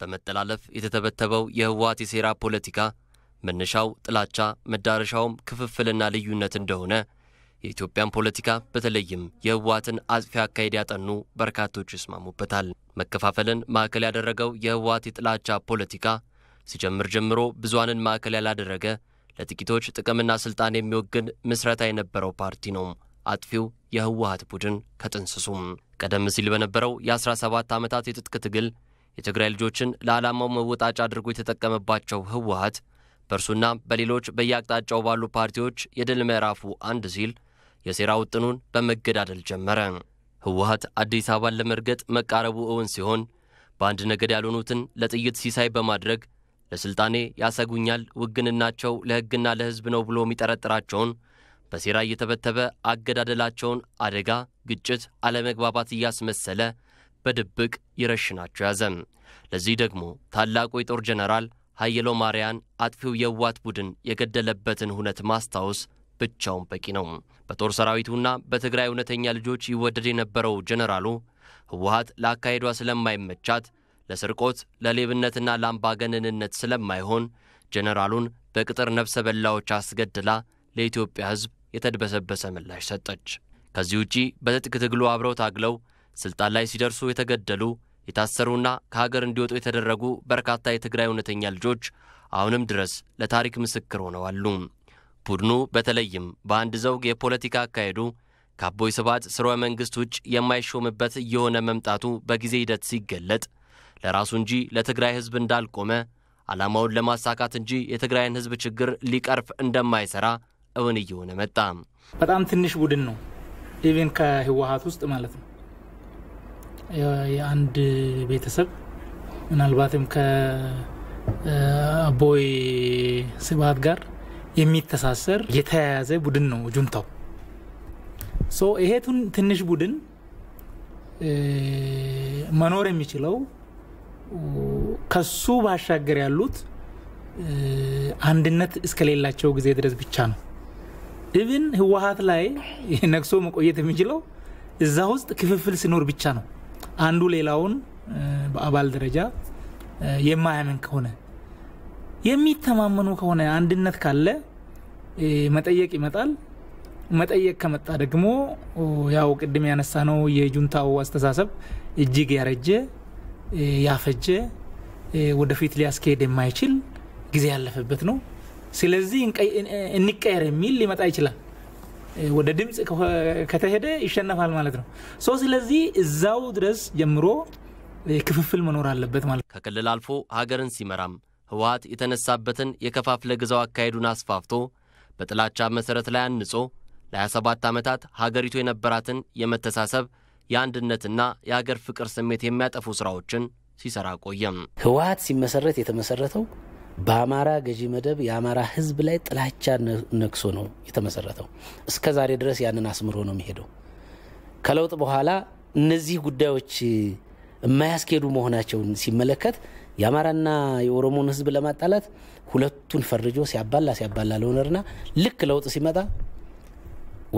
በመጠላለፍ የተተበተበው የህወሓት የሴራ ፖለቲካ መነሻው ጥላቻ መዳረሻውም ክፍፍልና ልዩነት እንደሆነ የኢትዮጵያን ፖለቲካ በተለይም የህወሓትን አጥፊ አካሄድ ያጠኑ በርካቶች ይስማሙበታል። መከፋፈልን ማዕከል ያደረገው የህወሓት የጥላቻ ፖለቲካ ሲጀምር ጀምሮ ብዙሃንን ማዕከል ያላደረገ ለጥቂቶች ጥቅምና ስልጣን የሚወግን ምስረታ የነበረው ፓርቲ ነው። አጥፊው የህወሓት ቡድን ከጥንስሱም ቀደም ሲል በነበረው የ17 ዓመታት የትጥቅ ትግል የትግራይ ልጆችን ለዓላማው መወጣጫ አድርጎ የተጠቀመባቸው ህወሀት በእርሱና በሌሎች በየአቅጣጫው ባሉ ፓርቲዎች የድል ምዕራፉ አንድ ሲል የሴራ ውጥኑን በመገዳደል ጀመረ። ህወሀት አዲስ አበባን ለመርገጥ መቃረቡ እውን ሲሆን በአንድ ነገድ ያልሆኑትን ለጥይት ሲሳይ በማድረግ ለሥልጣኔ ያሰጉኛል፣ ውግንናቸው ለሕግና ለሕዝብ ነው ብሎ የሚጠረጥራቸውን በሴራ እየተበተበ አገዳደላቸውን አደጋ፣ ግጭት፣ አለመግባባት እያስመሰለ በድብቅ ይረሽናቸው ያዘ። ለዚህ ደግሞ ታላቁ የጦር ጀነራል ኃይሎ ማርያን አጥፊው የዋት ቡድን የገደለበትን ሁነት ማስታወስ ብቻውን በቂ ነው። በጦር ሰራዊቱና በትግራይ እውነተኛ ልጆች ይወደድ የነበረው ጀነራሉ ህወሀት ለአካሄዷ ስለማይመቻት ለስርቆት ለሌብነትና ለአምባገነንነት ስለማይሆን ጀነራሉን በቅጥር ነፍሰ በላዎች አስገድላ ለኢትዮጵያ ህዝብ የተድበሰበሰ ምላሽ ሰጠች። ከዚህ ውጪ በትጥቅ ትግሉ አብረው ታግለው ስልጣን ላይ ሲደርሱ የተገደሉ የታሰሩና ከሀገር እንዲወጡ የተደረጉ በርካታ የትግራይ እውነተኛ ልጆች አሁንም ድረስ ለታሪክ ምስክር ሆነው አሉ። ቡድኑ በተለይም በአንድ ዘውግ የፖለቲካ አካሄዱ ከአቦይ ስብዓት ስርወ መንግሥት ውጭ የማይሾምበት እየሆነ መምጣቱ በጊዜ ሂደት ሲገለጥ ለራሱ እንጂ ለትግራይ ሕዝብ እንዳልቆመ ዓላማውን ለማሳካት እንጂ የትግራይን ሕዝብ ችግር ሊቀርፍ እንደማይሰራ እውን እየሆነ መጣ። በጣም ትንሽ ቡድን ነው ኢቨን ከህወሀት ውስጥ ማለት ነው። የአንድ ቤተሰብ ምናልባትም ከአቦይ ስብሀት ጋር የሚተሳሰር የተያያዘ ቡድን ነው ጁንታው። ይሄ ትንሽ ቡድን መኖር የሚችለው ከሱ ባሻገር ያሉት አንድነት እስከሌላቸው ጊዜ ድረስ ብቻ ነው። እብን ህወሀት ላይ ነግሶ መቆየት የሚችለው እዛ ውስጥ ክፍፍል ሲኖር ብቻ ነው። አንዱ ሌላውን በአባል ደረጃ የማያምን ከሆነ የሚተማመኑ ከሆነ አንድነት ካለ መጠየቅ ይመጣል። መጠየቅ ከመጣ ደግሞ ያው ቅድም ያነሳ ነው የጁንታው አስተሳሰብ እጅግ ያረጀ ያፈጀ ወደፊት ሊያስካሄድ የማይችል ጊዜ ያለፈበት ነው። ስለዚህ እንቀየር የሚል ሊመጣ ይችላል። ወደ ድምፅ ከተሄደ ይሸነፋል ማለት ነው። ሶ ስለዚህ እዛው ድረስ ጀምሮ ክፍፍል መኖር አለበት ማለት ከክልል አልፎ ሀገርን ሲመራም ህወሀት የተነሳበትን የከፋፍለ ግዛው አካሄዱን አስፋፍቶ በጥላቻ መሠረት ላይ አንጾ ለ27 ዓመታት ሀገሪቱ የነበራትን የመተሳሰብ የአንድነትና የአገር ፍቅር ስሜት የሚያጠፉ ሥራዎችን ሲሰራ ቆየም። ህወሀት ሲመሰረት የተመሰረተው በአማራ ገዢ መደብ የአማራ ህዝብ ላይ ጥላቻ ነግሶ ነው የተመሰረተው። እስከ ዛሬ ድረስ ያንን አስምሮ ነው የሚሄደው። ከለውጥ በኋላ እነዚህ ጉዳዮች የማያስኬዱ መሆናቸውን ሲመለከት የአማራና የኦሮሞን ህዝብ ለማጣላት ሁለቱን ፈርጆ ሲያባላ ሲያባላ ለሆነርና ልክ ለውጥ ሲመጣ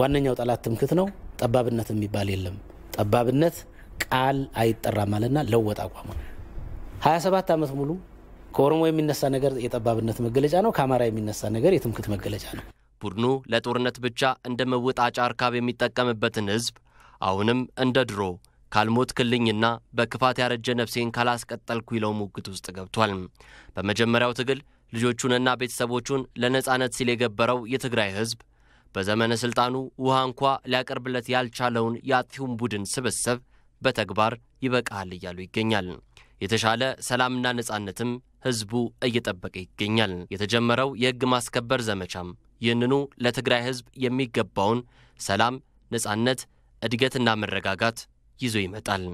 ዋነኛው ጠላት ትምክት ነው፣ ጠባብነት የሚባል የለም፣ ጠባብነት ቃል አይጠራም አለና ለወጥ አቋሙ 27 ዓመት ሙሉ ከኦሮሞ የሚነሳ ነገር የጠባብነት መገለጫ ነው። ከአማራ የሚነሳ ነገር የትምክት መገለጫ ነው። ቡድኑ ለጦርነት ብቻ እንደ መወጣጫ እርካብ የሚጠቀምበትን ህዝብ አሁንም እንደ ድሮ ካልሞት ክልኝና በክፋት ያረጀ ነፍሴን ካላስቀጠልኩ ይለው ሙግት ውስጥ ገብቷል። በመጀመሪያው ትግል ልጆቹንና ቤተሰቦቹን ለነፃነት ሲል የገበረው የትግራይ ህዝብ በዘመነ ሥልጣኑ ውሃ እንኳ ሊያቀርብለት ያልቻለውን የአጥፊውን ቡድን ስብስብ በተግባር ይበቃል እያሉ ይገኛል። የተሻለ ሰላምና ነፃነትም ህዝቡ እየጠበቀ ይገኛል። የተጀመረው የህግ ማስከበር ዘመቻም ይህንኑ ለትግራይ ህዝብ የሚገባውን ሰላም፣ ነጻነት፣ እድገትና መረጋጋት ይዞ ይመጣል።